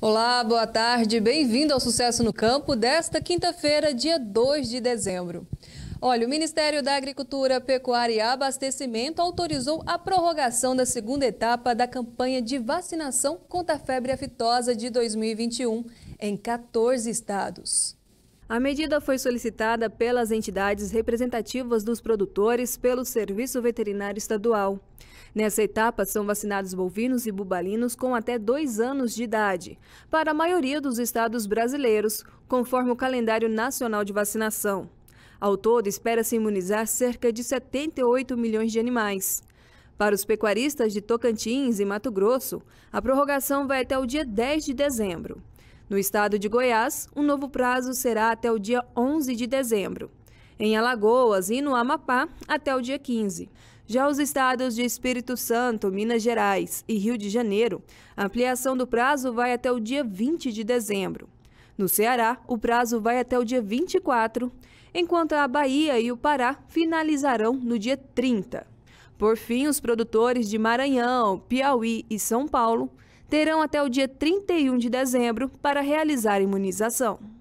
Olá, boa tarde, bem-vindo ao Sucesso no Campo desta quinta-feira, dia 2 de dezembro. Olha, o Ministério da Agricultura, Pecuária e Abastecimento autorizou a prorrogação da segunda etapa da campanha de vacinação contra a febre aftosa de 2021 em 14 estados. A medida foi solicitada pelas entidades representativas dos produtores pelo Serviço Veterinário Estadual. Nessa etapa, são vacinados bovinos e bubalinos com até dois anos de idade, para a maioria dos estados brasileiros, conforme o calendário nacional de vacinação. Ao todo, espera-se imunizar cerca de 78 milhões de animais. Para os pecuaristas de Tocantins e Mato Grosso, a prorrogação vai até o dia 10 de dezembro. No estado de Goiás, um novo prazo será até o dia 11 de dezembro. Em Alagoas e no Amapá, até o dia 15. Já os estados de Espírito Santo, Minas Gerais e Rio de Janeiro, a ampliação do prazo vai até o dia 20 de dezembro. No Ceará, o prazo vai até o dia 24, enquanto a Bahia e o Pará finalizarão no dia 30. Por fim, os produtores de Maranhão, Piauí e São Paulo terão até o dia 31 de dezembro para realizar a imunização.